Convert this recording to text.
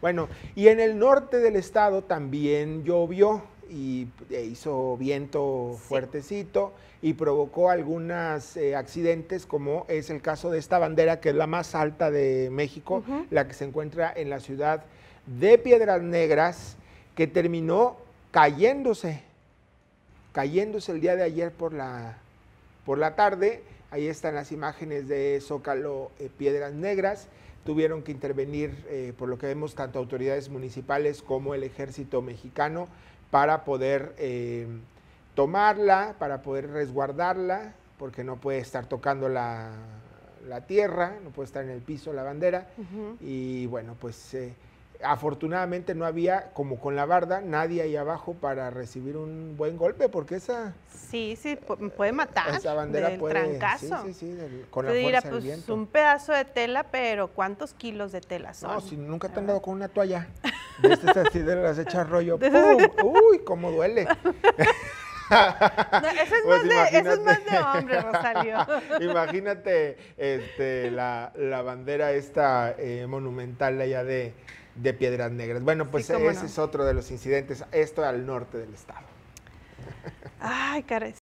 Bueno, y en el norte del estado también llovió y e hizo viento fuertecito y provocó algunos eh, accidentes, como es el caso de esta bandera, que es la más alta de México, la que se encuentra en la ciudad de Piedras Negras, que terminó cayéndose, cayéndose el día de ayer por la, por la tarde Ahí están las imágenes de Zócalo eh, Piedras Negras. Tuvieron que intervenir, eh, por lo que vemos, tanto autoridades municipales como el ejército mexicano para poder eh, tomarla, para poder resguardarla, porque no puede estar tocando la, tierra, no puede estar en el piso la bandera. Y bueno, pues afortunadamente no había, como con la barda, nadie ahí abajo para recibir un buen golpe, porque esa... Sí, sí, puede matar. Esa bandera puede... trancazo. Sí, sí, con la fuerza del pues, viento. un pedazo de tela, pero ¿cuántos kilos de tela son? No, si nunca te han dado con una toalla. De estas así, de las hechas rollo. ¡Pum! ¡Uy, cómo duele! Pues eso, es más de, hombre, Rosario. imagínate este, la, la bandera esta eh, monumental allá de, de Piedras Negras. Bueno, pues ese es otro de los incidentes, esto al norte del estado. Ay, caray.